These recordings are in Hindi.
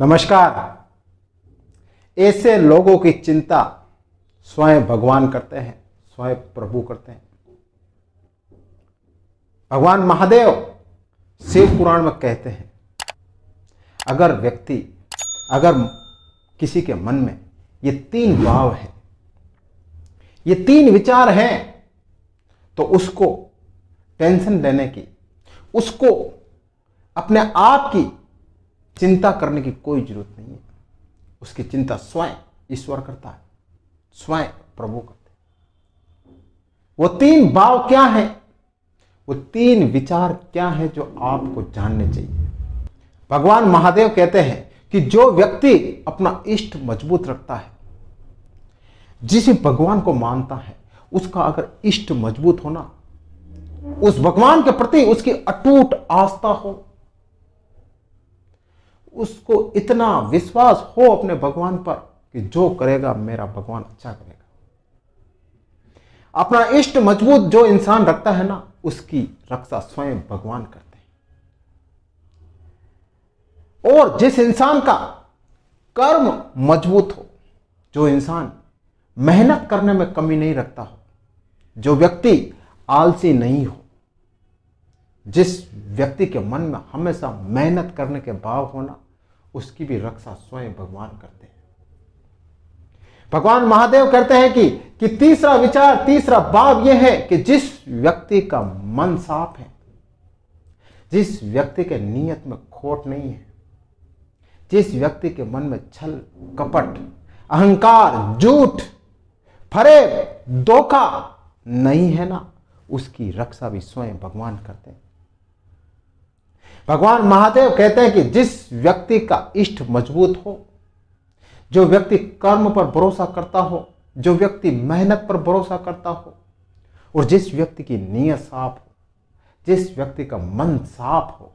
नमस्कार ऐसे लोगों की चिंता स्वयं भगवान करते हैं स्वयं प्रभु करते हैं भगवान महादेव शिव पुराण में कहते हैं अगर व्यक्ति अगर किसी के मन में ये तीन भाव है ये तीन विचार हैं तो उसको टेंशन लेने की उसको अपने आप की चिंता करने की कोई जरूरत नहीं है उसकी चिंता स्वयं ईश्वर करता है स्वयं प्रभु करते हैं वो तीन भाव क्या है वो तीन विचार क्या है जो आपको जानने चाहिए भगवान महादेव कहते हैं कि जो व्यक्ति अपना इष्ट मजबूत रखता है जिसे भगवान को मानता है उसका अगर इष्ट मजबूत होना उस भगवान के प्रति उसकी अटूट आस्था हो उसको इतना विश्वास हो अपने भगवान पर कि जो करेगा मेरा भगवान अच्छा करेगा अपना इष्ट मजबूत जो इंसान रखता है ना उसकी रक्षा स्वयं भगवान करते हैं और जिस इंसान का कर्म मजबूत हो जो इंसान मेहनत करने में कमी नहीं रखता हो जो व्यक्ति आलसी नहीं हो जिस व्यक्ति के मन में हमेशा मेहनत करने के भाव होना उसकी भी रक्षा स्वयं भगवान करते हैं भगवान महादेव कहते हैं कि कि तीसरा विचार तीसरा भाव यह है कि जिस व्यक्ति का मन साफ है जिस व्यक्ति के नियत में खोट नहीं है जिस व्यक्ति के मन में छल कपट अहंकार झूठ फरेब धोखा नहीं है ना उसकी रक्षा भी स्वयं भगवान करते हैं भगवान महादेव कहते हैं कि जिस व्यक्ति का इष्ट मजबूत हो जो व्यक्ति कर्म पर भरोसा करता हो जो व्यक्ति मेहनत पर भरोसा करता हो और जिस व्यक्ति की नीयत साफ हो जिस व्यक्ति का मन साफ हो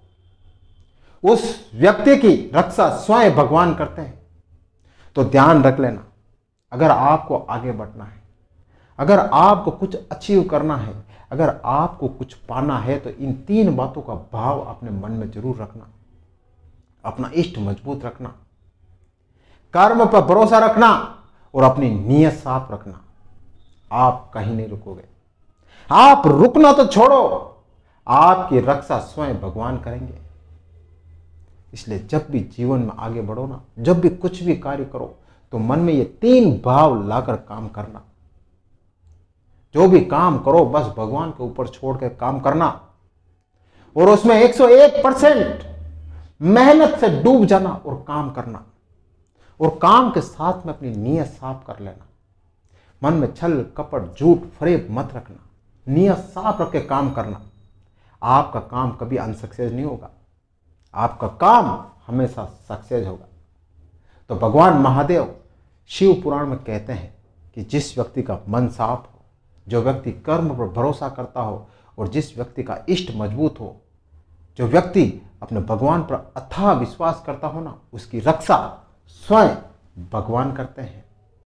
उस व्यक्ति की रक्षा स्वयं भगवान करते हैं तो ध्यान रख लेना अगर आपको आगे बढ़ना है अगर आपको कुछ अचीव करना है अगर आपको कुछ पाना है तो इन तीन बातों का भाव अपने मन में जरूर रखना अपना इष्ट मजबूत रखना कर्म पर भरोसा रखना और अपनी नीयत साफ रखना आप कहीं नहीं रुकोगे आप रुकना तो छोड़ो आपकी रक्षा स्वयं भगवान करेंगे इसलिए जब भी जीवन में आगे बढ़ो ना जब भी कुछ भी कार्य करो तो मन में ये तीन भाव लाकर काम करना जो भी काम करो बस भगवान के ऊपर छोड़ के काम करना और उसमें 101 परसेंट मेहनत से डूब जाना और काम करना और काम के साथ में अपनी नीयत साफ कर लेना मन में छल कपट झूठ फरेब मत रखना नीयत साफ रख के काम करना आपका काम कभी अनसक्सेस नहीं होगा आपका काम हमेशा सक्सेस होगा तो भगवान महादेव शिव पुराण में कहते हैं कि जिस व्यक्ति का मन साफ हो जो व्यक्ति कर्म पर भरोसा करता हो और जिस व्यक्ति का इष्ट मजबूत हो जो व्यक्ति अपने भगवान पर अथाह विश्वास करता हो ना उसकी रक्षा स्वयं भगवान करते हैं